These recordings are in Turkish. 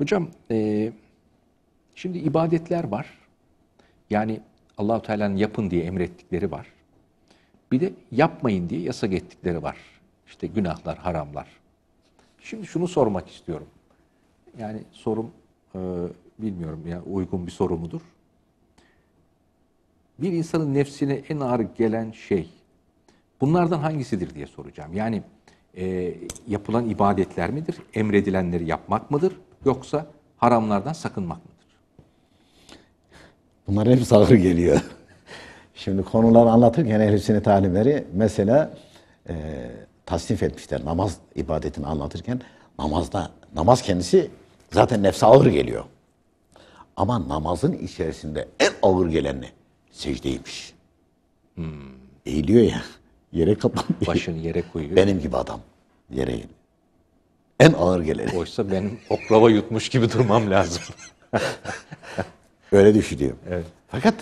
Hocam e, şimdi ibadetler var. Yani Allahu Teala'nın yapın diye emrettikleri var. Bir de yapmayın diye yasak ettikleri var. İşte günahlar, haramlar. Şimdi şunu sormak istiyorum. Yani sorum e, bilmiyorum ya uygun bir soru mudur? Bir insanın nefsine en ağır gelen şey bunlardan hangisidir diye soracağım. Yani e, yapılan ibadetler midir? Emredilenleri yapmak mıdır? yoksa haramlardan sakınmak mıdır? Bunlar hep ağır geliyor. Şimdi konuları anlatırken ehl-i sünnet alimleri mesela e, tasnif etmişler. Namaz ibadetini anlatırken namazda, namaz kendisi zaten nefse ağır geliyor. Ama namazın içerisinde en ağır gelen ne? Secdeymiş. Hmm. Eğiliyor ya. Yere kapan Başını yere koyuyor. Benim gibi adam. Yere eğiliyor. En ağır geleni. Oysa benim oklava yutmuş gibi durmam lazım. Öyle düşünüyorum. Evet. Fakat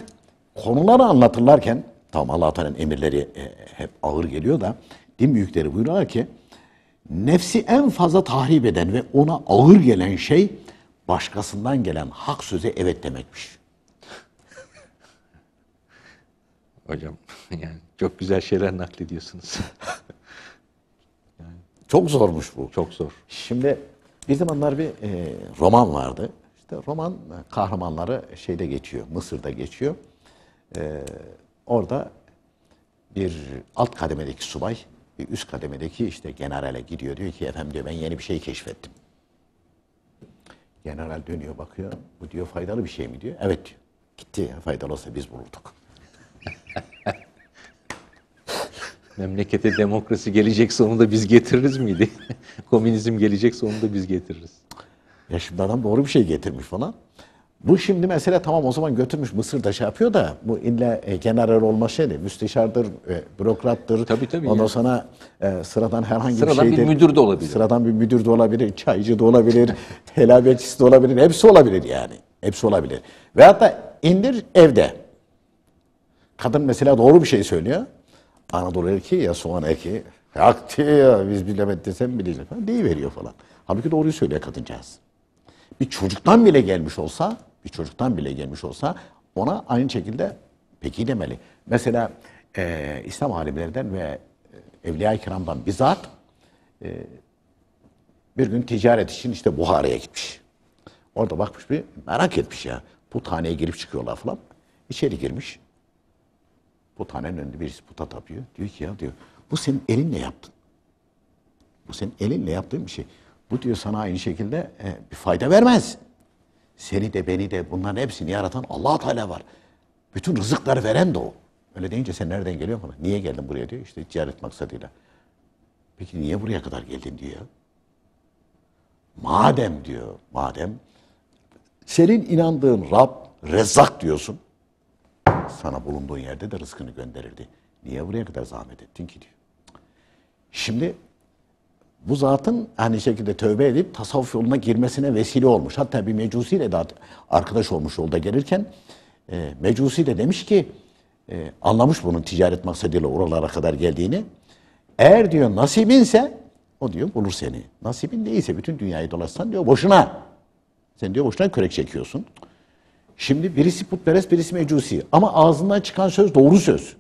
konuları anlatırlarken tamam Allah Teala'nın emirleri e, hep ağır geliyor da din büyükleri buyuruyorlar ki nefsi en fazla tahrip eden ve ona ağır gelen şey başkasından gelen hak söze evet demekmiş. Hocam yani çok güzel şeyler naklediyorsunuz. Çok zormuş bu. Çok zor. Şimdi bir zamanlar bir e, roman vardı. İşte roman e, kahramanları şeyde geçiyor, Mısır'da geçiyor. E, orada bir alt kademedeki subay, bir üst kademedeki işte generale gidiyor. Diyor ki efendim diyor ben yeni bir şey keşfettim. General dönüyor bakıyor. Bu diyor faydalı bir şey mi diyor. Evet diyor. Gitti faydalı olsa biz bulurduk. memlekete demokrasi gelecek sonunda biz getiririz miydi? Komünizm gelecek sonunda biz getiririz. Ya şimdi adam doğru bir şey getirmiş falan. Bu şimdi mesele tamam o zaman götürmüş Mısır'da şey yapıyor da bu illa e, general olma şey Müsteşardır, e, bürokrattır. Tabii tabii. Ondan yani. sonra e, sıradan herhangi sıradan şey bir şeydir. Sıradan bir müdür de olabilir. Sıradan bir müdür de olabilir, çaycı da olabilir, helabetçisi de olabilir. Hepsi olabilir yani. Hepsi olabilir. Ve hatta indir evde. Kadın mesela doğru bir şey söylüyor. Anadolu erkeği ya soğan erkeği. Hak ya biz bilemedik desem bilecek. Değil veriyor falan. Halbuki doğruyu söylüyor kadıncağız. Bir çocuktan bile gelmiş olsa, bir çocuktan bile gelmiş olsa ona aynı şekilde peki demeli. Mesela e, İslam alimlerinden ve e, Evliya-i Kiram'dan bizzat e, bir gün ticaret için işte Buhara'ya gitmiş. Orada bakmış bir merak etmiş ya. bu taneye girip çıkıyorlar falan. İçeri girmiş. Putanın önünde birisi puta tapıyor. Diyor ki ya diyor bu senin elinle yaptın. Bu senin elinle yaptığın bir şey. Bu diyor sana aynı şekilde e, bir fayda vermez. Seni de beni de bunların hepsini yaratan allah Teala var. Bütün rızıkları veren de o. Öyle deyince sen nereden geliyorsun falan. Niye geldin buraya diyor. İşte ticaret maksadıyla. Peki niye buraya kadar geldin diyor. Madem diyor, madem senin inandığın Rab, Rezzak diyorsun sana bulunduğun yerde de rızkını gönderirdi. Niye buraya kadar zahmet ettin ki diyor. Şimdi bu zatın aynı şekilde tövbe edip tasavvuf yoluna girmesine vesile olmuş. Hatta bir mecusiyle de arkadaş olmuş yolda gelirken e, mecusi de demiş ki e, anlamış bunun ticaret maksadıyla oralara kadar geldiğini. Eğer diyor nasibinse o diyor bulur seni. Nasibin değilse bütün dünyayı dolaşsan diyor boşuna. Sen diyor boşuna kürek çekiyorsun. Şimdi birisi putperest, birisi mecusi. Ama ağzından çıkan söz doğru söz.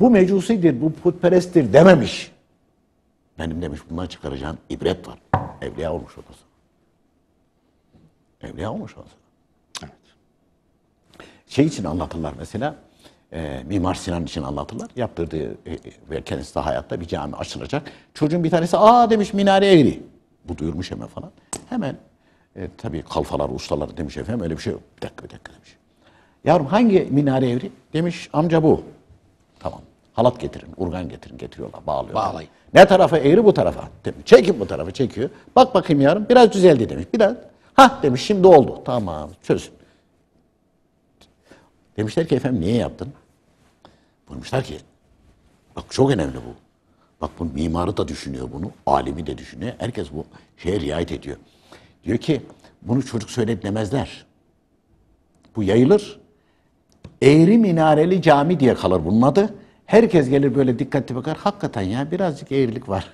Bu mecusidir, bu putperesttir dememiş. Benim demiş bundan çıkaracağım ibret var. Evliya olmuş ondan sonra. Evliya olmuş ondan sonra. Evet. Şey için anlatırlar mesela, e, Mimar Sinan için anlatırlar. Yaptırdığı e, e ve kendisi de hayatta bir cami açılacak. Çocuğun bir tanesi aa demiş minareye gri. Bu duyurmuş hemen falan. Hemen e, tabii kalfalar, ustalar demiş efendim öyle bir şey yok. Bir dakika bir dakika demiş. Yavrum hangi minare evri? Demiş amca bu. Tamam. Halat getirin, urgan getirin getiriyorlar, bağlıyorlar. Bağlayın. Ne tarafa eğri bu tarafa. Demiş. Çekin bu tarafa çekiyor. Bak bakayım yavrum biraz düzeldi demiş. bir daha. ha demiş şimdi oldu. Tamam çözün. Demişler ki efendim niye yaptın? Bulmuşlar ki bak çok önemli bu. Bak bu mimarı da düşünüyor bunu, alimi de düşünüyor. Herkes bu şeye riayet ediyor. Diyor ki bunu çocuk söyledi demezler. Bu yayılır. Eğri minareli cami diye kalır bunun adı. Herkes gelir böyle dikkatli bakar. Hakikaten ya birazcık eğrilik var.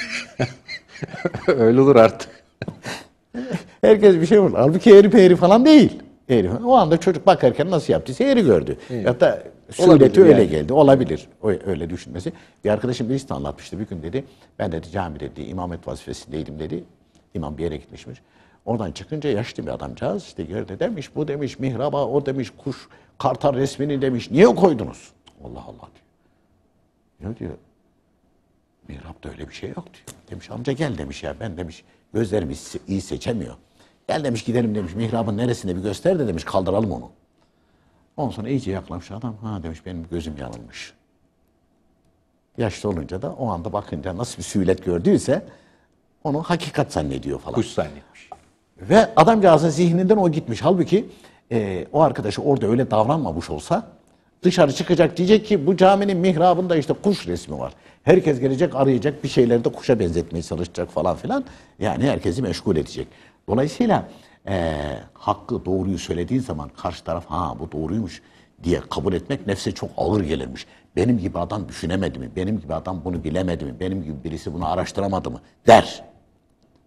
Öyle olur artık. Herkes bir şey olur. Halbuki eğri peğri falan değil. Eğri. O anda çocuk bakarken nasıl yaptıysa eğri gördü. Evet. Hatta sureti öyle yani. geldi. Olabilir. Öyle düşünmesi. Bir arkadaşım birisi anlatmıştı. Bir gün dedi ben dedi cami dedi imamet vazifesindeydim dedi. İmam bir yere gitmişmiş. Oradan çıkınca yaşlı bir adamcağız işte gördü demiş bu demiş mihraba o demiş kuş kartal resmini demiş niye koydunuz? Allah Allah diyor. Ne diyor? Mihrapta öyle bir şey yok diyor. Demiş amca gel demiş ya ben demiş gözlerimi iyi seçemiyor. Gel demiş gidelim demiş mihrabın neresinde bir göster de demiş kaldıralım onu. Ondan sonra iyice yaklaşmış adam ha demiş benim gözüm yanılmış. Yaşlı olunca da o anda bakınca nasıl bir süvilet gördüyse onu hakikat zannediyor falan. Kuş zannetmiş. Ve adamcağızın zihninden o gitmiş. Halbuki e, o arkadaşı orada öyle davranmamış olsa dışarı çıkacak diyecek ki bu caminin mihrabında işte kuş resmi var. Herkes gelecek arayacak bir şeyleri de kuşa benzetmeye çalışacak falan filan. Yani herkesi meşgul edecek. Dolayısıyla e, hakkı doğruyu söylediğin zaman karşı taraf ha bu doğruymuş diye kabul etmek nefse çok ağır gelirmiş. Benim gibi adam düşünemedi mi? Benim gibi adam bunu bilemedi mi? Benim gibi birisi bunu araştıramadı mı? Der.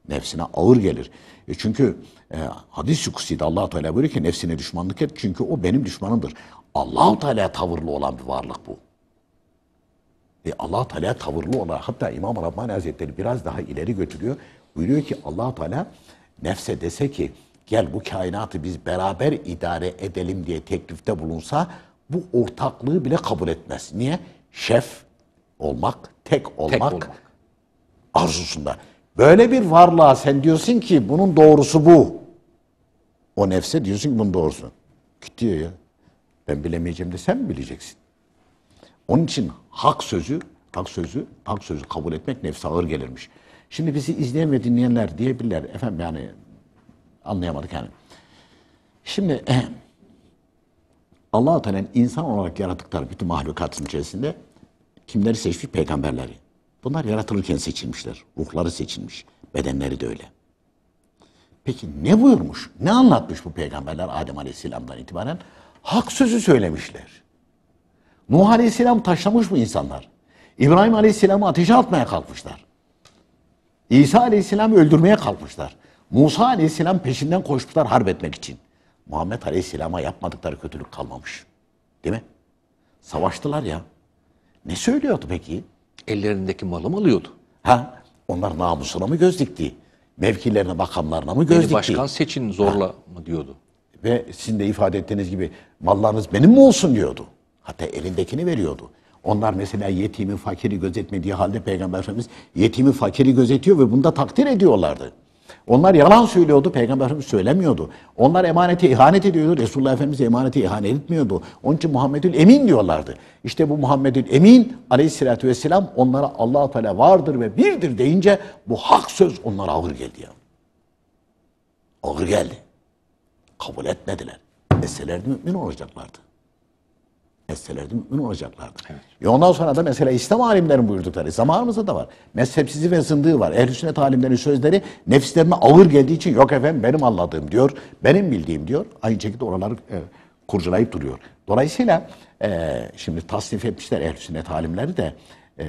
Nefsine ağır gelir. E çünkü e, hadis-i kutsi'de allah Teala buyuruyor ki nefsine düşmanlık et çünkü o benim düşmanımdır. allah Teala tavırlı olan bir varlık bu. E allah Teala tavırlı olan hatta İmam Rabbani Hazretleri biraz daha ileri götürüyor. Buyuruyor ki allah Teala nefse dese ki gel bu kainatı biz beraber idare edelim diye teklifte bulunsa bu ortaklığı bile kabul etmez. Niye? Şef olmak, tek olmak, tek olmak. arzusunda. Böyle bir varlığa sen diyorsun ki bunun doğrusu bu. O nefse diyorsun ki bunun doğrusu. Git ya. Ben bilemeyeceğim de sen mi bileceksin? Onun için hak sözü, hak sözü, hak sözü kabul etmek nefse ağır gelirmiş. Şimdi bizi izleyen ve dinleyenler diyebilirler. Efendim yani anlayamadık yani. Şimdi Allah-u Teala'nın insan olarak yarattıkları bütün mahlukatın içerisinde kimleri seçti Peygamberleri. Bunlar yaratılırken seçilmişler. Ruhları seçilmiş. Bedenleri de öyle. Peki ne buyurmuş? Ne anlatmış bu peygamberler Adem Aleyhisselam'dan itibaren? Hak sözü söylemişler. Nuh Aleyhisselam taşlamış bu insanlar. İbrahim Aleyhisselam'ı ateşe atmaya kalkmışlar. İsa Aleyhisselam'ı öldürmeye kalkmışlar. Musa Aleyhisselam peşinden koşmuşlar harp etmek için. Muhammed Aleyhisselam'a yapmadıkları kötülük kalmamış. Değil mi? Savaştılar ya. Ne söylüyordu peki? Ellerindeki malı mı alıyordu? Ha? Onlar namusuna mı göz dikti? Mevkilerine, makamlarına mı göz Beni dikti? başkan seçin zorla ha. mı diyordu? Ve sizin de ifade ettiğiniz gibi mallarınız benim mi olsun diyordu. Hatta elindekini veriyordu. Onlar mesela yetimi, fakiri gözetmediği halde Peygamber Efendimiz yetimi, fakiri gözetiyor ve bunu da takdir ediyorlardı. Onlar yalan söylüyordu, Peygamberimiz söylemiyordu. Onlar emaneti ihanet ediyordu, Resulullah Efendimiz emaneti ihanet etmiyordu. Onun için Muhammedül Emin diyorlardı. İşte bu Muhammedül Emin aleyhissalatü vesselam onlara allah Teala vardır ve birdir deyince bu hak söz onlara ağır geldi ya. Ağır geldi. Kabul etmediler. Etselerdi mümin olacaklardı meselelerdi mümin olacaklardı. Evet. E ondan sonra da mesela İslam alimlerin buyurdukları zamanımızda da var. Mezhepsizi ve zındığı var. Ehl-i sünnet alimlerin sözleri nefislerine ağır geldiği için yok efendim benim anladığım diyor, benim bildiğim diyor. Aynı şekilde oraları e, kurcalayıp duruyor. Dolayısıyla e, şimdi tasnif etmişler ehl-i sünnet alimleri de e,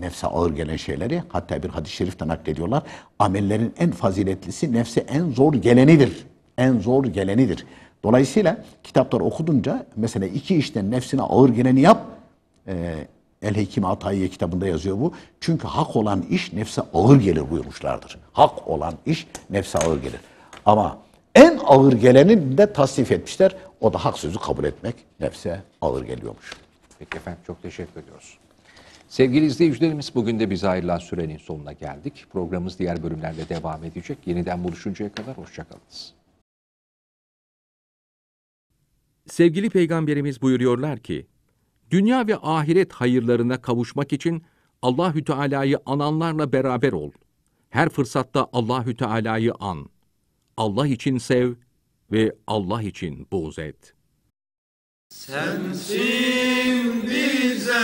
nefse ağır gelen şeyleri hatta bir hadis-i şeriften naklediyorlar. Amellerin en faziletlisi nefse en zor gelenidir en zor gelenidir. Dolayısıyla kitaplar okudunca mesela iki işten nefsine ağır geleni yap. E, ee, El Hekim Atayiye kitabında yazıyor bu. Çünkü hak olan iş nefse ağır gelir buyurmuşlardır. Hak olan iş nefse ağır gelir. Ama en ağır geleni de tasnif etmişler. O da hak sözü kabul etmek nefse ağır geliyormuş. Peki efendim çok teşekkür ediyoruz. Sevgili izleyicilerimiz bugün de bize ayrılan sürenin sonuna geldik. Programımız diğer bölümlerle devam edecek. Yeniden buluşuncaya kadar hoşçakalınız. Sevgili Peygamberimiz buyuruyorlar ki, dünya ve ahiret hayırlarına kavuşmak için Allahü Teala'yı ananlarla beraber ol. Her fırsatta Allahü Teala'yı an. Allah için sev ve Allah için buğz et. Sensin bize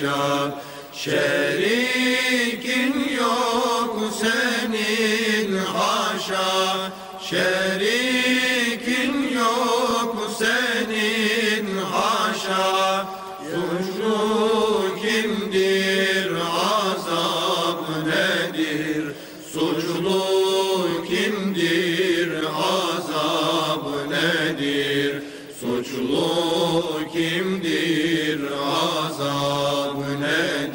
Krishna. Suçlu kimdir azabı ne?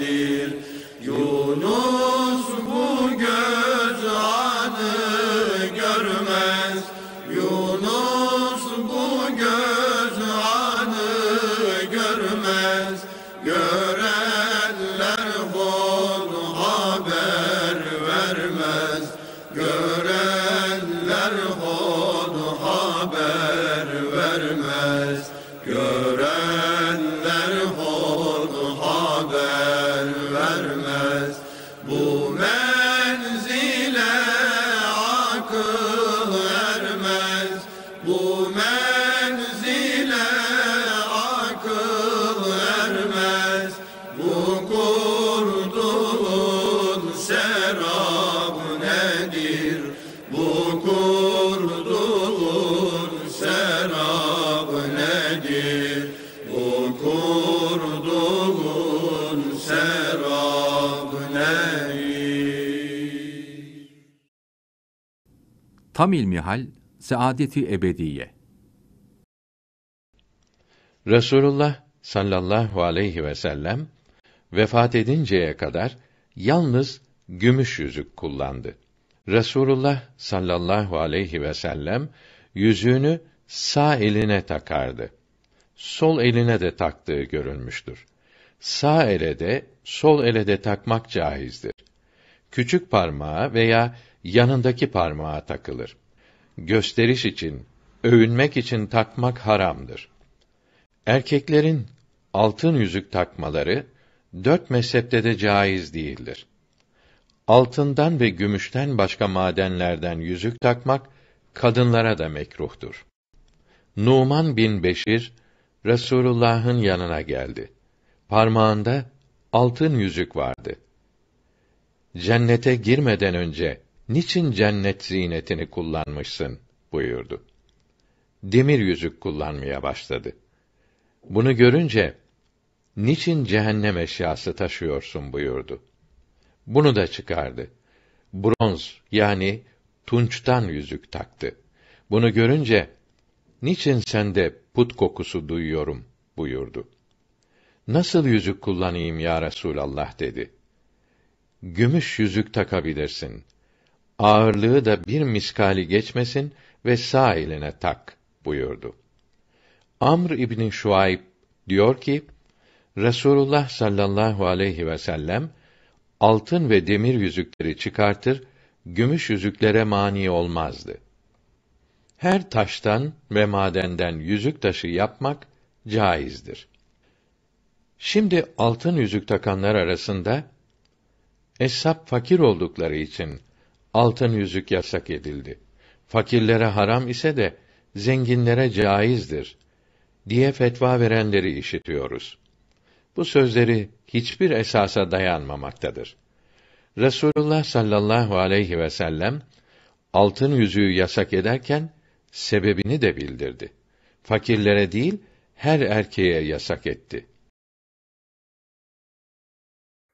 Tam ilmihal saadeti ebediye. Resulullah sallallahu aleyhi ve sellem vefat edinceye kadar yalnız gümüş yüzük kullandı. Resulullah sallallahu aleyhi ve sellem yüzüğünü sağ eline takardı. Sol eline de taktığı görülmüştür. Sağ ele de sol ele de takmak caizdir. Küçük parmağa veya yanındaki parmağa takılır. Gösteriş için, övünmek için takmak haramdır. Erkeklerin altın yüzük takmaları dört mezhepte de caiz değildir. Altından ve gümüşten başka madenlerden yüzük takmak kadınlara da mekruhtur. Numan bin Beşir Resulullah'ın yanına geldi. Parmağında altın yüzük vardı. Cennete girmeden önce niçin cennet zinetini kullanmışsın buyurdu. Demir yüzük kullanmaya başladı. Bunu görünce, niçin cehennem eşyası taşıyorsun buyurdu. Bunu da çıkardı. Bronz yani tunçtan yüzük taktı. Bunu görünce, niçin sende put kokusu duyuyorum buyurdu. Nasıl yüzük kullanayım ya Resulallah dedi. Gümüş yüzük takabilirsin ağırlığı da bir miskali geçmesin ve sağ eline tak buyurdu. Amr İbni Şuayb diyor ki, Resulullah sallallahu aleyhi ve sellem altın ve demir yüzükleri çıkartır, gümüş yüzüklere mani olmazdı. Her taştan ve madenden yüzük taşı yapmak caizdir. Şimdi altın yüzük takanlar arasında esap fakir oldukları için altın yüzük yasak edildi. Fakirlere haram ise de zenginlere caizdir diye fetva verenleri işitiyoruz. Bu sözleri hiçbir esasa dayanmamaktadır. Resulullah sallallahu aleyhi ve sellem altın yüzüğü yasak ederken sebebini de bildirdi. Fakirlere değil, her erkeğe yasak etti.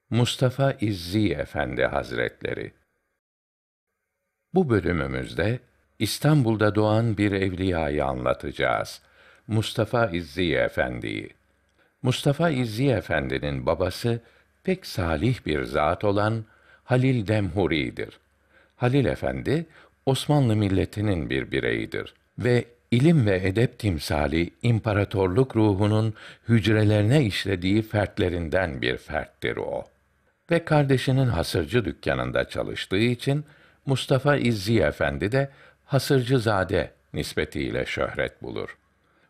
Mustafa İzzi Efendi Hazretleri bu bölümümüzde İstanbul'da doğan bir evliyayı anlatacağız. Mustafa İzzi Efendi'yi. Mustafa İzzi Efendi'nin babası pek salih bir zat olan Halil Demhuri'dir. Halil Efendi Osmanlı milletinin bir bireyidir ve ilim ve edep timsali imparatorluk ruhunun hücrelerine işlediği fertlerinden bir ferttir o. Ve kardeşinin hasırcı dükkanında çalıştığı için Mustafa İzzi Efendi de zade nispetiyle şöhret bulur.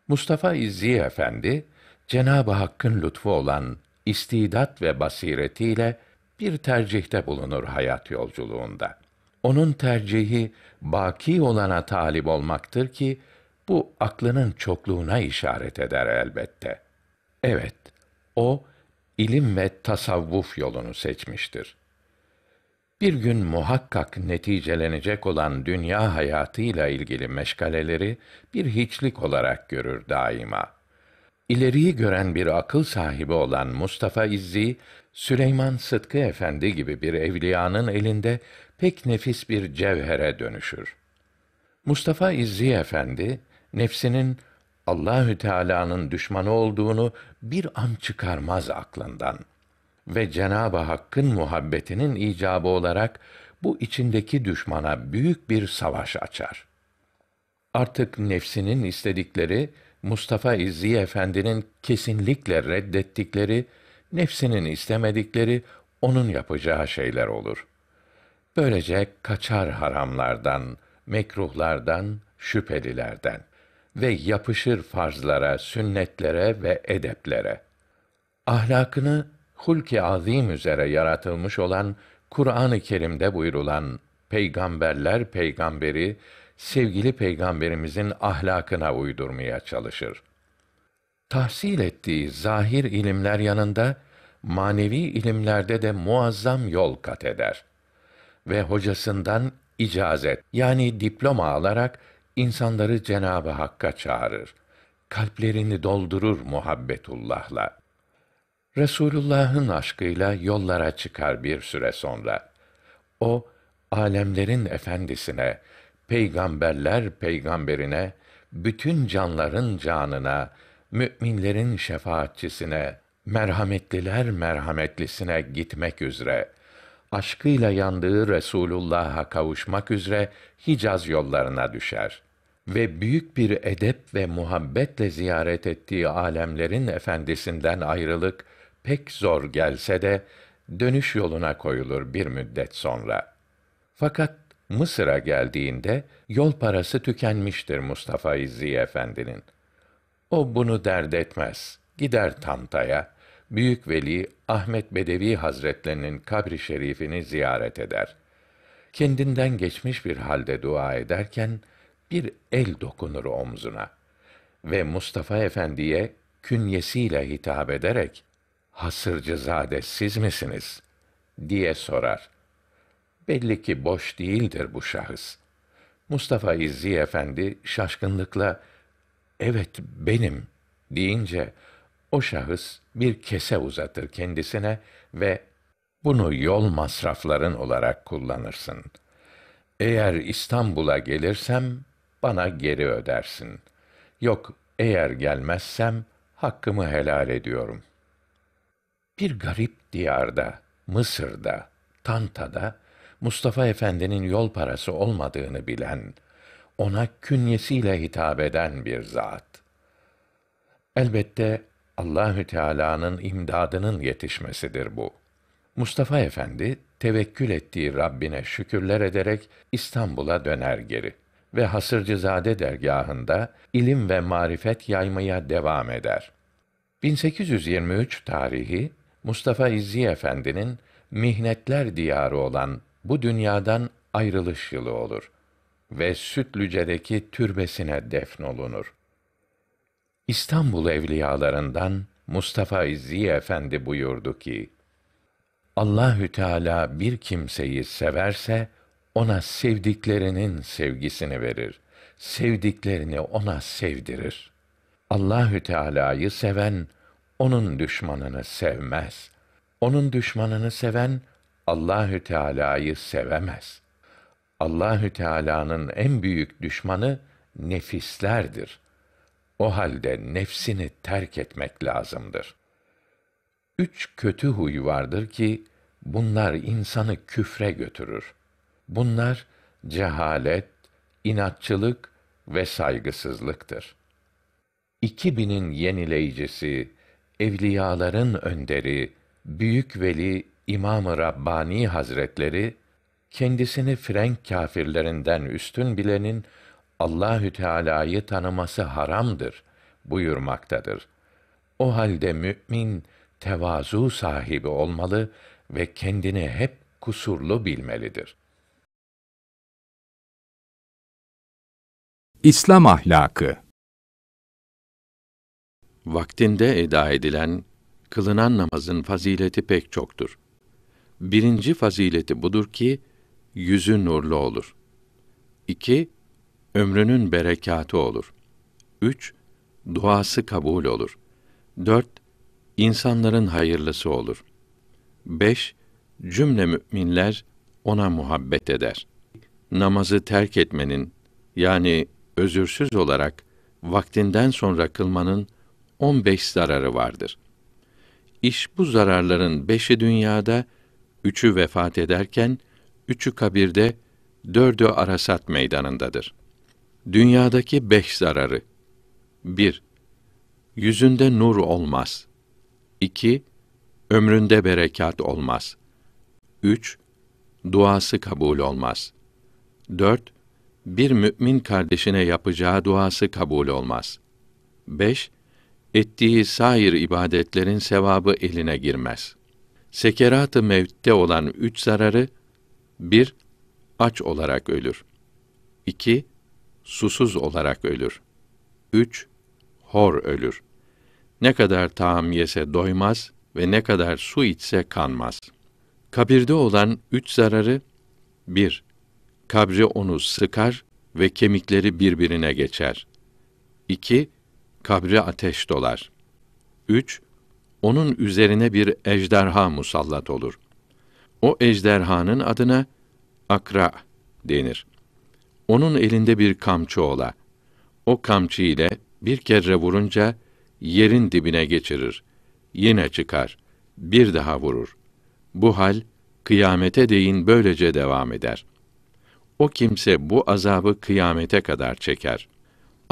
Mustafa İzzi Efendi, Cenab-ı Hakk'ın lütfu olan istidat ve basiretiyle bir tercihte bulunur hayat yolculuğunda. Onun tercihi baki olana talip olmaktır ki bu aklının çokluğuna işaret eder elbette. Evet, o ilim ve tasavvuf yolunu seçmiştir bir gün muhakkak neticelenecek olan dünya hayatıyla ilgili meşgaleleri bir hiçlik olarak görür daima. İleriyi gören bir akıl sahibi olan Mustafa İzzi, Süleyman Sıtkı Efendi gibi bir evliyanın elinde pek nefis bir cevhere dönüşür. Mustafa İzzi Efendi, nefsinin Allahü Teala'nın düşmanı olduğunu bir an çıkarmaz aklından.'' ve Cenab-ı Hakk'ın muhabbetinin icabı olarak bu içindeki düşmana büyük bir savaş açar. Artık nefsinin istedikleri Mustafa İzzi Efendi'nin kesinlikle reddettikleri, nefsinin istemedikleri onun yapacağı şeyler olur. Böylece kaçar haramlardan, mekruhlardan, şüphelilerden ve yapışır farzlara, sünnetlere ve edeplere. Ahlakını hulki azim üzere yaratılmış olan Kur'an-ı Kerim'de buyrulan peygamberler peygamberi sevgili peygamberimizin ahlakına uydurmaya çalışır. Tahsil ettiği zahir ilimler yanında manevi ilimlerde de muazzam yol kat eder ve hocasından icazet yani diploma alarak insanları Cenabı Hakk'a çağırır. Kalplerini doldurur muhabbetullah'la. Resulullah'ın aşkıyla yollara çıkar bir süre sonra. O alemlerin efendisine, peygamberler peygamberine, bütün canların canına, müminlerin şefaatçisine, merhametliler merhametlisine gitmek üzere aşkıyla yandığı Resulullah'a kavuşmak üzere Hicaz yollarına düşer ve büyük bir edep ve muhabbetle ziyaret ettiği alemlerin efendisinden ayrılık pek zor gelse de dönüş yoluna koyulur bir müddet sonra. Fakat Mısır'a geldiğinde yol parası tükenmiştir Mustafa İzzi Efendi'nin. O bunu dert etmez. Gider Tanta'ya, Büyük Veli Ahmet Bedevi Hazretlerinin kabri şerifini ziyaret eder. Kendinden geçmiş bir halde dua ederken, bir el dokunur omzuna ve Mustafa Efendi'ye künyesiyle hitap ederek Hasırcızade siz misiniz? diye sorar. Belli ki boş değildir bu şahıs. Mustafa İzzi Efendi şaşkınlıkla "Evet benim." deyince o şahıs bir kese uzatır kendisine ve bunu yol masrafların olarak kullanırsın. Eğer İstanbul'a gelirsem bana geri ödersin. Yok, eğer gelmezsem hakkımı helal ediyorum.'' bir garip diyarda, Mısır'da, Tanta'da Mustafa Efendi'nin yol parası olmadığını bilen, ona künyesiyle hitap eden bir zat. Elbette Allahü Teala'nın imdadının yetişmesidir bu. Mustafa Efendi tevekkül ettiği Rabbine şükürler ederek İstanbul'a döner geri ve Hasırcızade dergahında ilim ve marifet yaymaya devam eder. 1823 tarihi Mustafa İzzi Efendi'nin mihnetler diyarı olan bu dünyadan ayrılış yılı olur ve Sütlüce'deki türbesine defnolunur. İstanbul evliyalarından Mustafa İzzi Efendi buyurdu ki: Allahü Teala bir kimseyi severse ona sevdiklerinin sevgisini verir. Sevdiklerini ona sevdirir. Allahü Teala'yı seven onun düşmanını sevmez. Onun düşmanını seven Allahü Teala'yı sevemez. Allahü Teala'nın en büyük düşmanı nefislerdir. O halde nefsini terk etmek lazımdır. Üç kötü huy vardır ki bunlar insanı küfre götürür. Bunlar cehalet, inatçılık ve saygısızlıktır. 2000'in yenileyicisi, evliyaların önderi, büyük veli İmam-ı Rabbani Hazretleri kendisini Frenk kâfirlerinden üstün bilenin Allahü Teala'yı tanıması haramdır buyurmaktadır. O halde mümin tevazu sahibi olmalı ve kendini hep kusurlu bilmelidir. İslam ahlakı vaktinde eda edilen, kılınan namazın fazileti pek çoktur. Birinci fazileti budur ki, yüzü nurlu olur. 2. Ömrünün berekatı olur. 3. Duası kabul olur. 4. İnsanların hayırlısı olur. 5. Cümle müminler ona muhabbet eder. Namazı terk etmenin yani özürsüz olarak vaktinden sonra kılmanın 15 zararı vardır. İş bu zararların beşi dünyada, üçü vefat ederken, üçü kabirde, dördü arasat meydanındadır. Dünyadaki beş zararı. 1. Yüzünde nur olmaz. 2. Ömründe berekat olmaz. 3. Duası kabul olmaz. 4. Bir mümin kardeşine yapacağı duası kabul olmaz. 5 ettiği sair ibadetlerin sevabı eline girmez. Sekerat-ı mevtte olan üç zararı, bir, aç olarak ölür. iki, susuz olarak ölür. Üç, hor ölür. Ne kadar taam yese doymaz ve ne kadar su içse kanmaz. Kabirde olan üç zararı, bir, kabri onu sıkar ve kemikleri birbirine geçer. İki, kabri ateş dolar. 3. Onun üzerine bir ejderha musallat olur. O ejderhanın adına akra denir. Onun elinde bir kamçı ola. O kamçı ile bir kere vurunca yerin dibine geçirir. Yine çıkar. Bir daha vurur. Bu hal kıyamete değin böylece devam eder. O kimse bu azabı kıyamete kadar çeker.''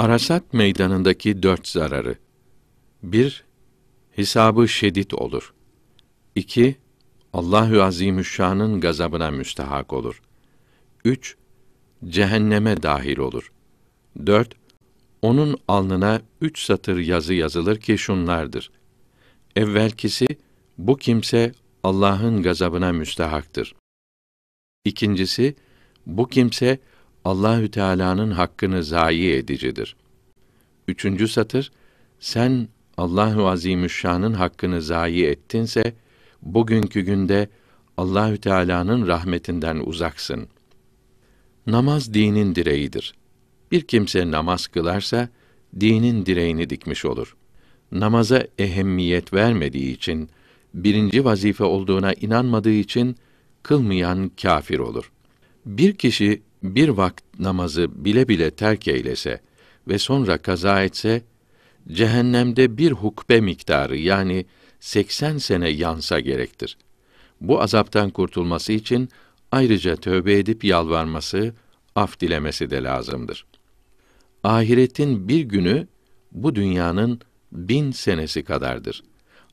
Arasat meydanındaki dört zararı. 1. hesabı şedid olur. 2. Allahü Azimüşşan'ın gazabına müstehak olur. 3. Cehenneme dahil olur. 4. Onun alnına üç satır yazı yazılır ki şunlardır. Evvelkisi, bu kimse Allah'ın gazabına müstehaktır. İkincisi, bu kimse Allahü Teala'nın hakkını zayi edicidir. Üçüncü satır sen Allahu Azimüşşan'ın hakkını zayi ettinse bugünkü günde Allahü Teala'nın rahmetinden uzaksın. Namaz dinin direğidir. Bir kimse namaz kılarsa dinin direğini dikmiş olur. Namaza ehemmiyet vermediği için, birinci vazife olduğuna inanmadığı için kılmayan kâfir olur. Bir kişi bir vakit namazı bile bile terk eylese ve sonra kaza etse, cehennemde bir hukbe miktarı yani 80 sene yansa gerektir. Bu azaptan kurtulması için ayrıca tövbe edip yalvarması, af dilemesi de lazımdır. Ahiretin bir günü bu dünyanın bin senesi kadardır.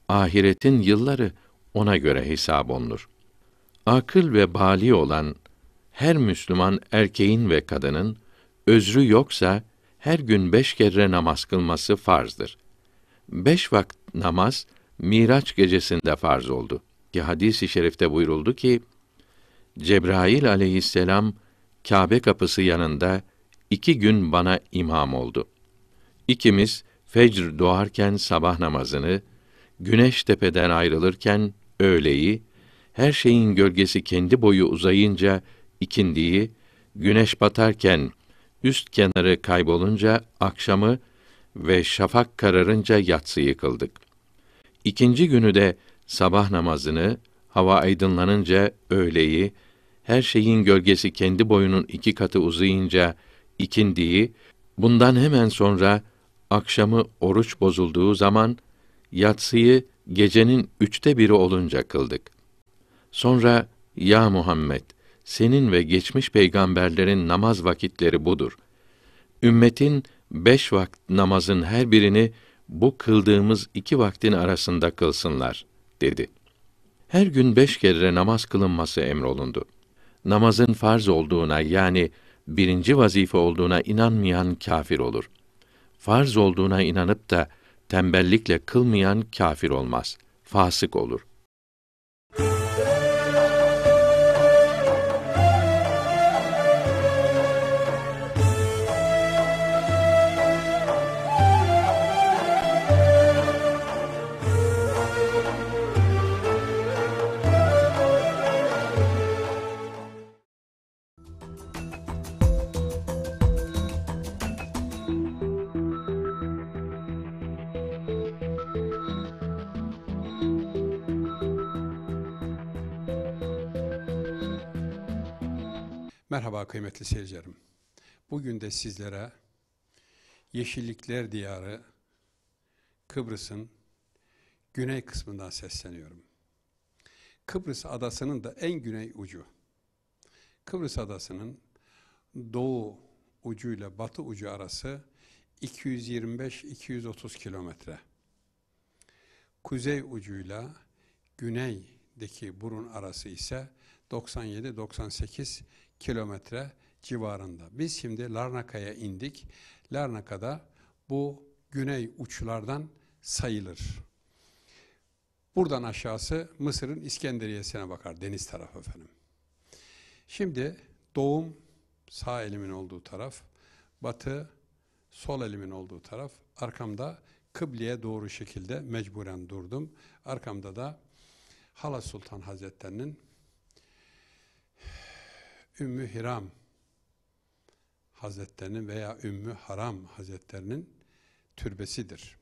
Ahiretin yılları ona göre hesap olunur. Akıl ve bali olan her Müslüman erkeğin ve kadının özrü yoksa her gün beş kere namaz kılması farzdır. Beş vakit namaz Miraç gecesinde farz oldu. Ki hadis-i şerifte buyuruldu ki Cebrail aleyhisselam kabe kapısı yanında iki gün bana imam oldu. İkimiz fecr doğarken sabah namazını, güneş tepeden ayrılırken öğleyi, her şeyin gölgesi kendi boyu uzayınca ikindiyi, güneş batarken üst kenarı kaybolunca akşamı ve şafak kararınca yatsıyı kıldık. İkinci günü de sabah namazını, hava aydınlanınca öğleyi, her şeyin gölgesi kendi boyunun iki katı uzayınca ikindiyi, bundan hemen sonra akşamı oruç bozulduğu zaman yatsıyı gecenin üçte biri olunca kıldık. Sonra ya Muhammed senin ve geçmiş peygamberlerin namaz vakitleri budur. Ümmetin beş vakt namazın her birini bu kıldığımız iki vaktin arasında kılsınlar, dedi. Her gün beş kere namaz kılınması emrolundu. Namazın farz olduğuna yani birinci vazife olduğuna inanmayan kafir olur. Farz olduğuna inanıp da tembellikle kılmayan kafir olmaz, fasık olur.'' kıymetli seyircilerim. Bugün de sizlere Yeşillikler Diyarı Kıbrıs'ın güney kısmından sesleniyorum. Kıbrıs adasının da en güney ucu. Kıbrıs adasının doğu ucuyla batı ucu arası 225-230 kilometre. Kuzey ucuyla güneydeki burun arası ise 97-98 kilometre civarında. Biz şimdi Larnaka'ya indik. Larnaka'da bu güney uçlardan sayılır. Buradan aşağısı Mısır'ın İskenderiyesine bakar deniz tarafı efendim. Şimdi doğum sağ elimin olduğu taraf, batı sol elimin olduğu taraf. Arkamda kıbleye doğru şekilde mecburen durdum. Arkamda da Hala Sultan Hazretlerinin Ümmü Hiram Hazretlerinin veya Ümmü Haram Hazretlerinin türbesidir.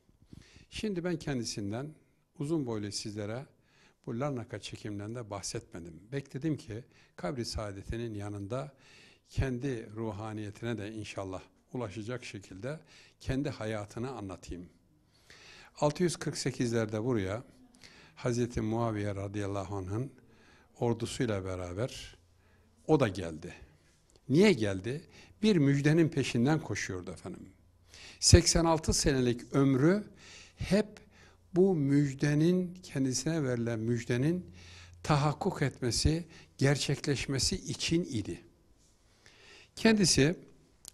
Şimdi ben kendisinden uzun boylu sizlere bu Larnaka çekimlerinde bahsetmedim. Bekledim ki kabri saadetinin yanında kendi ruhaniyetine de inşallah ulaşacak şekilde kendi hayatını anlatayım. 648'lerde buraya Hazreti Muaviye radıyallahu anh'ın ordusuyla beraber o da geldi. Niye geldi? Bir müjdenin peşinden koşuyordu efendim. 86 senelik ömrü hep bu müjdenin kendisine verilen müjdenin tahakkuk etmesi, gerçekleşmesi için idi. Kendisi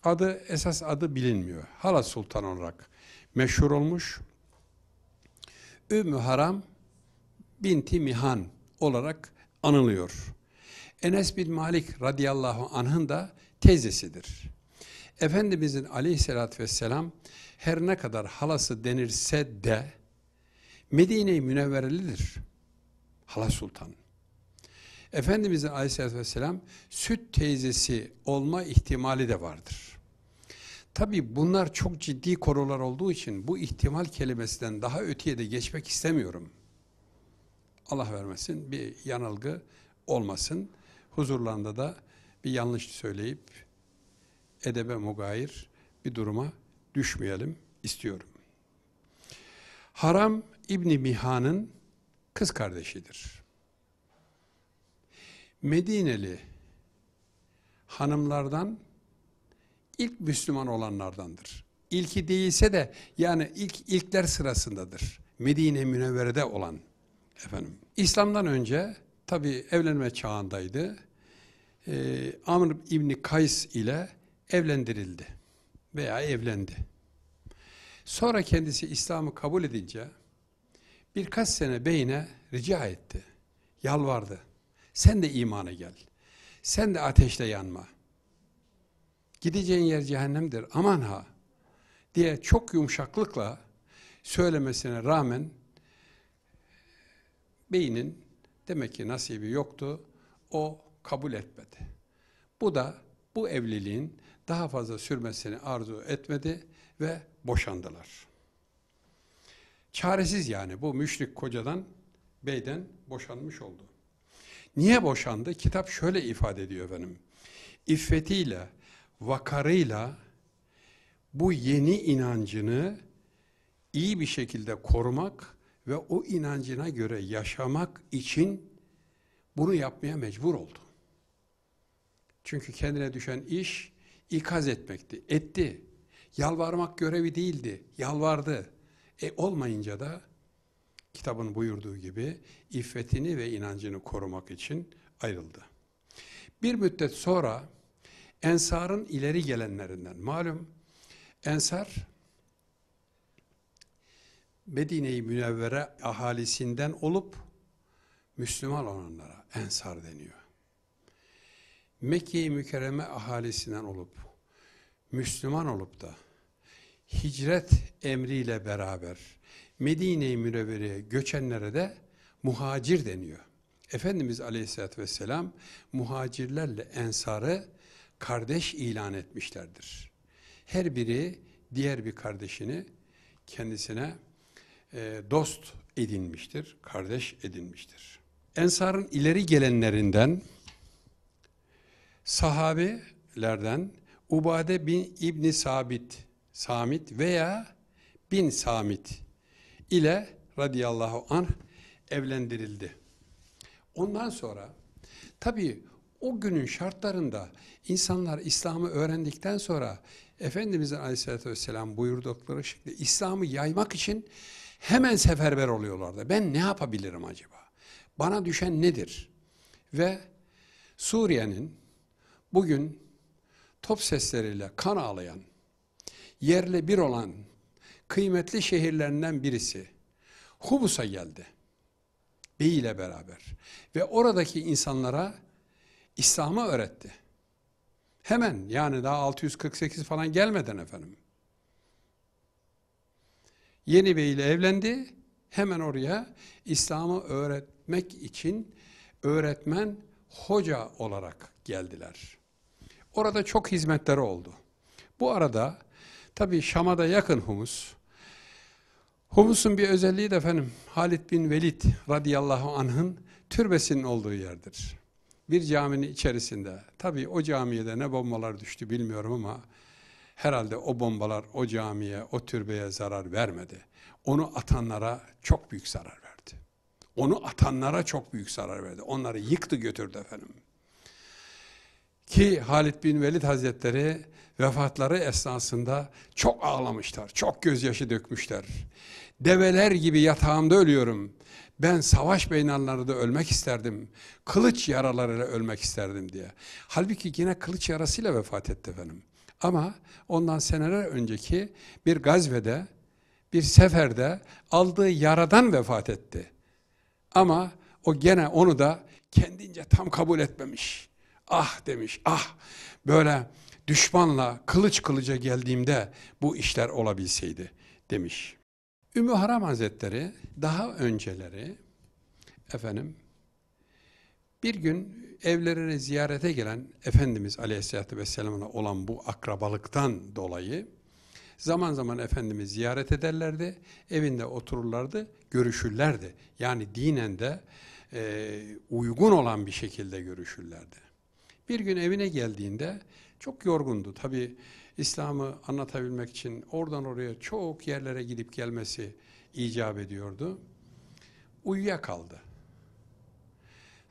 adı esas adı bilinmiyor. Hala Sultan olarak meşhur olmuş. Ümmü Haram binti Mihan olarak anılıyor. Enes bin Malik radıyallahu anh'ın da teyzesidir. Efendimizin aleyhissalatü vesselam her ne kadar halası denirse de Medine-i Münevverelidir. Hala Sultan. Efendimizin aleyhissalatü vesselam süt teyzesi olma ihtimali de vardır. Tabi bunlar çok ciddi konular olduğu için bu ihtimal kelimesinden daha öteye de geçmek istemiyorum. Allah vermesin bir yanılgı olmasın huzurlarında da bir yanlış söyleyip edebe mugayir bir duruma düşmeyelim istiyorum. Haram İbni Mihan'ın kız kardeşidir. Medineli hanımlardan ilk Müslüman olanlardandır. İlki değilse de yani ilk ilkler sırasındadır. Medine Münevvere'de olan efendim. İslam'dan önce tabi evlenme çağındaydı. Ee, Amr İbni Kays ile evlendirildi veya evlendi. Sonra kendisi İslam'ı kabul edince birkaç sene beyine rica etti. Yalvardı. Sen de imana gel. Sen de ateşte yanma. Gideceğin yer cehennemdir. Aman ha! diye çok yumuşaklıkla söylemesine rağmen beynin Demek ki nasibi yoktu. O kabul etmedi. Bu da bu evliliğin daha fazla sürmesini arzu etmedi ve boşandılar. Çaresiz yani bu müşrik kocadan, beyden boşanmış oldu. Niye boşandı? Kitap şöyle ifade ediyor efendim. İffetiyle, vakarıyla bu yeni inancını iyi bir şekilde korumak ve o inancına göre yaşamak için bunu yapmaya mecbur oldu. Çünkü kendine düşen iş ikaz etmekti. Etti. Yalvarmak görevi değildi. Yalvardı. E olmayınca da kitabın buyurduğu gibi iffetini ve inancını korumak için ayrıldı. Bir müddet sonra Ensar'ın ileri gelenlerinden malum Ensar Medine-i Münevvere ahalisinden olup Müslüman olanlara ensar deniyor. Mekke-i Mükerreme ahalisinden olup Müslüman olup da hicret emriyle beraber Medine-i Münevvere'ye göçenlere de muhacir deniyor. Efendimiz Aleyhisselatü Vesselam muhacirlerle ensarı kardeş ilan etmişlerdir. Her biri diğer bir kardeşini kendisine e, dost edinmiştir, kardeş edinmiştir. Ensar'ın ileri gelenlerinden sahabilerden Ubade bin İbni Sabit, Samit veya bin Samit ile radıyallahu anh evlendirildi. Ondan sonra tabi o günün şartlarında insanlar İslam'ı öğrendikten sonra Efendimizin aleyhissalatü vesselam buyurdukları şekilde İslam'ı yaymak için hemen seferber oluyorlardı. Ben ne yapabilirim acaba? Bana düşen nedir? Ve Suriye'nin bugün top sesleriyle kan ağlayan, yerle bir olan kıymetli şehirlerinden birisi Hubus'a geldi. Bey ile beraber. Ve oradaki insanlara İslam'ı öğretti. Hemen yani daha 648 falan gelmeden efendim. Yeni Bey ile evlendi. Hemen oraya İslam'ı öğretmek için öğretmen hoca olarak geldiler. Orada çok hizmetleri oldu. Bu arada tabi Şam'a da yakın Humus. Humus'un bir özelliği de efendim Halid bin Velid radıyallahu anh'ın türbesinin olduğu yerdir. Bir caminin içerisinde. Tabi o camiye de ne bombalar düştü bilmiyorum ama herhalde o bombalar o camiye, o türbeye zarar vermedi. Onu atanlara çok büyük zarar verdi. Onu atanlara çok büyük zarar verdi. Onları yıktı götürdü efendim. Ki Halid bin Velid Hazretleri vefatları esnasında çok ağlamışlar, çok gözyaşı dökmüşler. Develer gibi yatağımda ölüyorum. Ben savaş beynallarında ölmek isterdim. Kılıç yaralarıyla ölmek isterdim diye. Halbuki yine kılıç yarasıyla vefat etti efendim. Ama ondan seneler önceki bir gazvede, bir seferde aldığı yaradan vefat etti. Ama o gene onu da kendince tam kabul etmemiş. Ah demiş, ah böyle düşmanla kılıç kılıca geldiğimde bu işler olabilseydi demiş. Ümmü Haram Hazretleri daha önceleri efendim bir gün evlerine ziyarete gelen Efendimiz Aleyhisselatü Vesselam'a olan bu akrabalıktan dolayı zaman zaman Efendimiz ziyaret ederlerdi, evinde otururlardı, görüşürlerdi. Yani dinen de e, uygun olan bir şekilde görüşürlerdi. Bir gün evine geldiğinde çok yorgundu. Tabi İslam'ı anlatabilmek için oradan oraya çok yerlere gidip gelmesi icap ediyordu. Uyuyakaldı.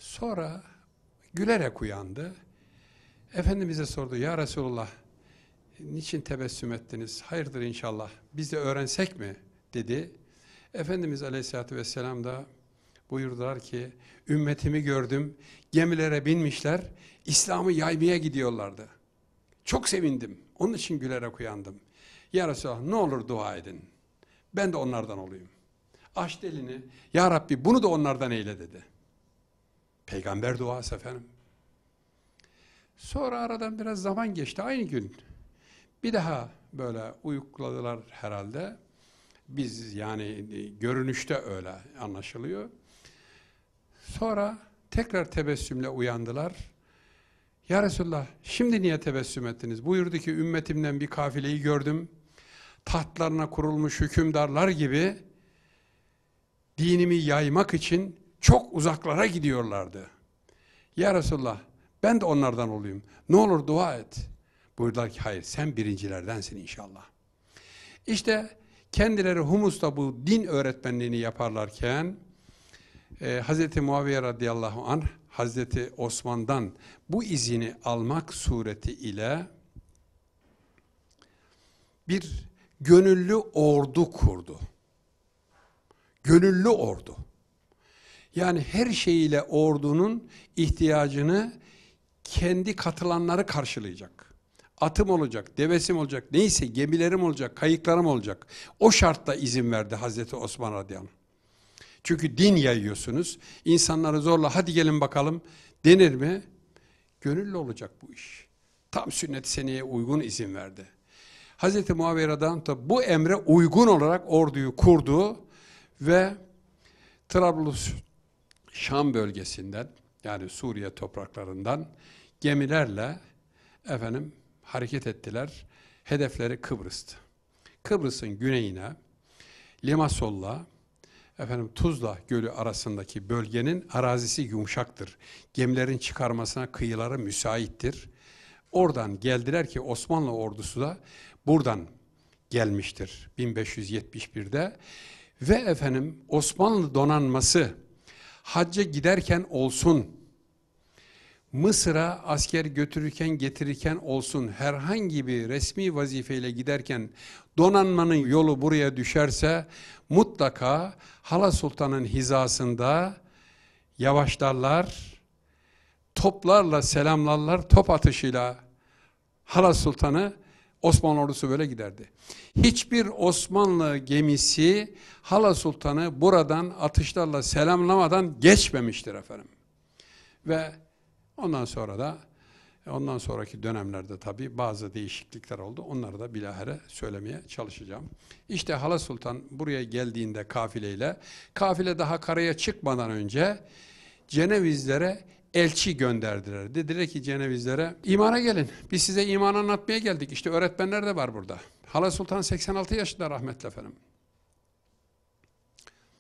Sonra gülerek uyandı. Efendimiz'e sordu, Ya Resulullah, niçin tebessüm ettiniz? Hayırdır inşallah, biz de öğrensek mi? dedi. Efendimiz Aleyhisselatü Vesselam da buyurdular ki, ümmetimi gördüm, gemilere binmişler, İslam'ı yaymaya gidiyorlardı. Çok sevindim, onun için gülerek uyandım. Ya Resulallah ne olur dua edin, ben de onlardan olayım. Açtı elini, Ya Rabbi bunu da onlardan eyle dedi. Peygamber duası efendim. Sonra aradan biraz zaman geçti aynı gün. Bir daha böyle uyukladılar herhalde. Biz yani e, görünüşte öyle anlaşılıyor. Sonra tekrar tebessümle uyandılar. Ya Resulallah şimdi niye tebessüm ettiniz? Buyurdu ki ümmetimden bir kafileyi gördüm. Tahtlarına kurulmuş hükümdarlar gibi dinimi yaymak için çok uzaklara gidiyorlardı. Ya Resulallah ben de onlardan olayım. Ne olur dua et. Buyurdular ki hayır sen birincilerdensin inşallah. İşte kendileri Humus'ta bu din öğretmenliğini yaparlarken e, Hz. Muaviye radıyallahu anh Hz. Osman'dan bu izini almak sureti ile bir gönüllü ordu kurdu. Gönüllü ordu. Yani her şeyiyle ordunun ihtiyacını kendi katılanları karşılayacak. Atım olacak, devesim olacak, neyse gemilerim olacak, kayıklarım olacak. O şartta izin verdi Hazreti Osman radıyallahu anh. Çünkü din yayıyorsunuz. İnsanları zorla hadi gelin bakalım denir mi? Gönüllü olacak bu iş. Tam sünnet seneye uygun izin verdi. Hazreti Muaviye da bu emre uygun olarak orduyu kurdu ve Trablus Şam bölgesinden yani Suriye topraklarından gemilerle efendim hareket ettiler. Hedefleri Kıbrıs'tı. Kıbrıs'ın güneyine Limasol'la efendim Tuzla Gölü arasındaki bölgenin arazisi yumuşaktır. Gemilerin çıkarmasına kıyıları müsaittir. Oradan geldiler ki Osmanlı ordusu da buradan gelmiştir 1571'de ve efendim Osmanlı donanması hacca giderken olsun, Mısır'a asker götürürken getirirken olsun, herhangi bir resmi vazifeyle giderken donanmanın yolu buraya düşerse mutlaka Hala Sultan'ın hizasında yavaşlarlar, toplarla selamlarlar, top atışıyla Hala Sultan'ı Osmanlı ordusu böyle giderdi. Hiçbir Osmanlı gemisi Hala Sultan'ı buradan atışlarla selamlamadan geçmemiştir efendim. Ve ondan sonra da ondan sonraki dönemlerde tabi bazı değişiklikler oldu. Onları da bilahare söylemeye çalışacağım. İşte Hala Sultan buraya geldiğinde kafileyle, kafile daha karaya çıkmadan önce Cenevizlere elçi gönderdiler. Dediler ki Cenevizlere imana gelin. Biz size iman anlatmaya geldik. İşte öğretmenler de var burada. Hala Sultan 86 yaşında rahmetli efendim.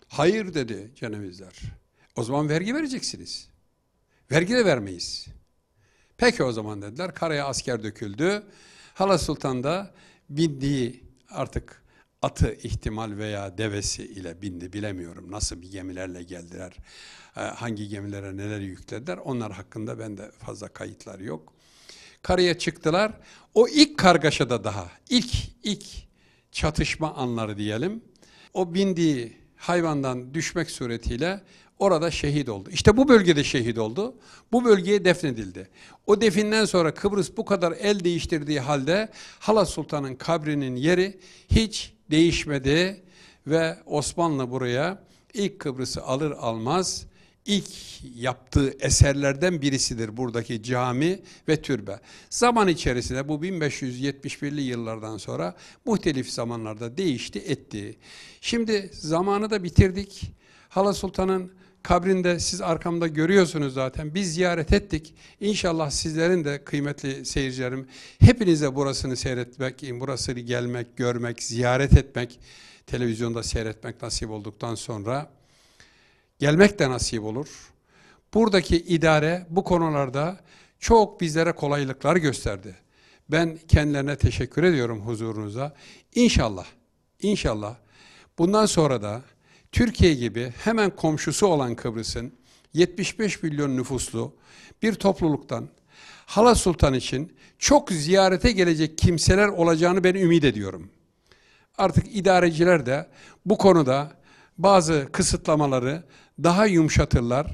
Hayır dedi Cenevizler. O zaman vergi vereceksiniz. Vergi de vermeyiz. Peki o zaman dediler. Karaya asker döküldü. Hala Sultan da bindiği artık atı ihtimal veya devesi ile bindi bilemiyorum nasıl bir gemilerle geldiler e, hangi gemilere neler yüklediler onlar hakkında bende fazla kayıtlar yok karaya çıktılar o ilk kargaşada daha ilk ilk çatışma anları diyelim o bindiği hayvandan düşmek suretiyle orada şehit oldu. İşte bu bölgede şehit oldu. Bu bölgeye defnedildi. O definden sonra Kıbrıs bu kadar el değiştirdiği halde Hala Sultan'ın kabrinin yeri hiç değişmedi ve Osmanlı buraya ilk Kıbrıs'ı alır almaz ilk yaptığı eserlerden birisidir buradaki cami ve türbe. Zaman içerisinde bu 1571'li yıllardan sonra muhtelif zamanlarda değişti, etti. Şimdi zamanı da bitirdik. Hala Sultan'ın Kabrinde siz arkamda görüyorsunuz zaten. Biz ziyaret ettik. İnşallah sizlerin de kıymetli seyircilerim hepinize burasını seyretmek, burasını gelmek, görmek, ziyaret etmek, televizyonda seyretmek nasip olduktan sonra gelmek de nasip olur. Buradaki idare bu konularda çok bizlere kolaylıklar gösterdi. Ben kendilerine teşekkür ediyorum huzurunuza. İnşallah, inşallah bundan sonra da Türkiye gibi hemen komşusu olan Kıbrıs'ın 75 milyon nüfuslu bir topluluktan Hala Sultan için çok ziyarete gelecek kimseler olacağını ben ümit ediyorum. Artık idareciler de bu konuda bazı kısıtlamaları daha yumuşatırlar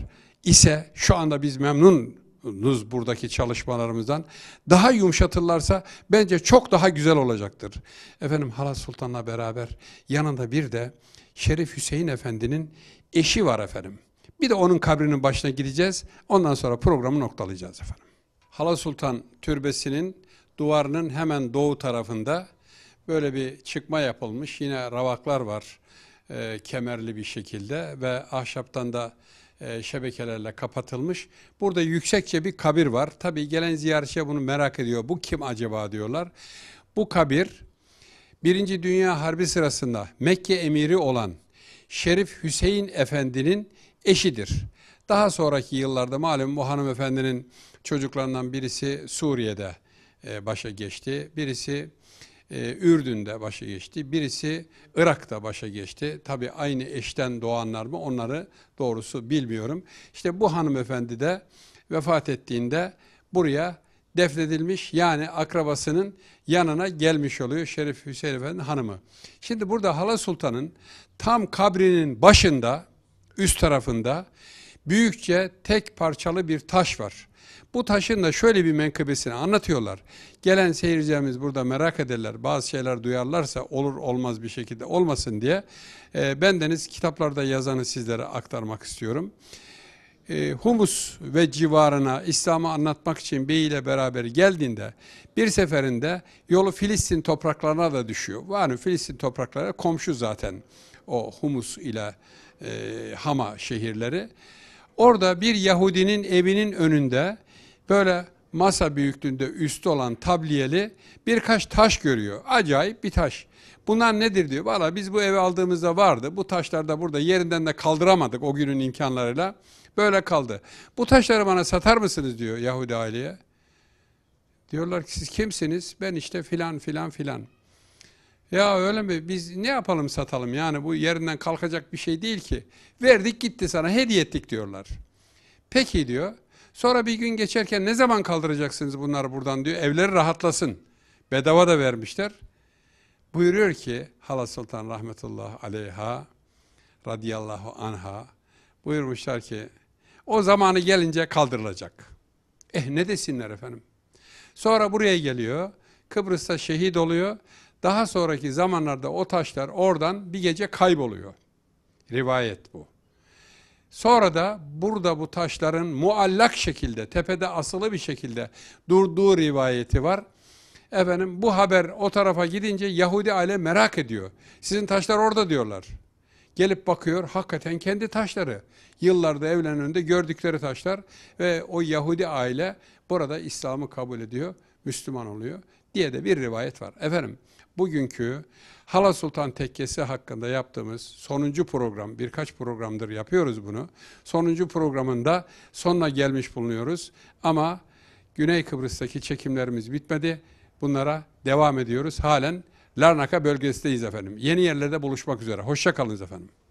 ise şu anda biz memnunuz buradaki çalışmalarımızdan. Daha yumuşatırlarsa bence çok daha güzel olacaktır. Efendim Hala Sultan'la beraber yanında bir de Şerif Hüseyin Efendi'nin eşi var efendim. Bir de onun kabrinin başına gideceğiz. Ondan sonra programı noktalayacağız efendim. Hala Sultan Türbesi'nin duvarının hemen doğu tarafında böyle bir çıkma yapılmış. Yine ravaklar var e, kemerli bir şekilde ve ahşaptan da e, şebekelerle kapatılmış. Burada yüksekçe bir kabir var. Tabi gelen ziyaretçi bunu merak ediyor. Bu kim acaba diyorlar. Bu kabir Birinci Dünya Harbi sırasında Mekke emiri olan Şerif Hüseyin Efendi'nin eşidir. Daha sonraki yıllarda malum bu hanımefendinin çocuklarından birisi Suriye'de e, başa geçti. Birisi e, Ürdün'de başa geçti. Birisi Irak'ta başa geçti. Tabi aynı eşten doğanlar mı onları doğrusu bilmiyorum. İşte bu hanımefendi de vefat ettiğinde buraya defnedilmiş yani akrabasının yanına gelmiş oluyor Şerif Hüseyin Efendi'nin hanımı. Şimdi burada Hala Sultan'ın tam kabrinin başında üst tarafında büyükçe tek parçalı bir taş var. Bu taşın da şöyle bir menkıbesini anlatıyorlar. Gelen seyircilerimiz burada merak ederler. Bazı şeyler duyarlarsa olur olmaz bir şekilde olmasın diye. E, bendeniz kitaplarda yazanı sizlere aktarmak istiyorum. E, humus ve civarına İslam'ı anlatmak için Bey ile beraber geldiğinde bir seferinde yolu Filistin topraklarına da düşüyor. Yani Filistin toprakları komşu zaten o Humus ile e, Hama şehirleri. Orada bir Yahudinin evinin önünde böyle masa büyüklüğünde üstü olan tabliyeli birkaç taş görüyor. Acayip bir taş. Bunlar nedir diyor. Valla biz bu evi aldığımızda vardı. Bu taşlar da burada yerinden de kaldıramadık o günün imkanlarıyla. Böyle kaldı. Bu taşları bana satar mısınız diyor Yahudi aileye. Diyorlar ki siz kimsiniz? Ben işte filan filan filan. Ya öyle mi? Biz ne yapalım satalım? Yani bu yerinden kalkacak bir şey değil ki. Verdik gitti sana hediye ettik diyorlar. Peki diyor. Sonra bir gün geçerken ne zaman kaldıracaksınız bunları buradan diyor. Evleri rahatlasın. Bedava da vermişler. Buyuruyor ki Hala Sultan rahmetullah aleyha radiyallahu anha buyurmuşlar ki o zamanı gelince kaldırılacak. Eh ne desinler efendim. Sonra buraya geliyor. Kıbrıs'ta şehit oluyor. Daha sonraki zamanlarda o taşlar oradan bir gece kayboluyor. Rivayet bu. Sonra da burada bu taşların muallak şekilde, tepede asılı bir şekilde durduğu rivayeti var. Efendim bu haber o tarafa gidince Yahudi aile merak ediyor. Sizin taşlar orada diyorlar. Gelip bakıyor hakikaten kendi taşları. Yıllarda evlenin önünde gördükleri taşlar ve o Yahudi aile burada İslam'ı kabul ediyor, Müslüman oluyor diye de bir rivayet var. Efendim bugünkü Hala Sultan Tekkesi hakkında yaptığımız sonuncu program, birkaç programdır yapıyoruz bunu. Sonuncu programında sonuna gelmiş bulunuyoruz ama Güney Kıbrıs'taki çekimlerimiz bitmedi. Bunlara devam ediyoruz. Halen Larnaka bölgesindeyiz efendim. Yeni yerlerde buluşmak üzere. Hoşça kalınız efendim.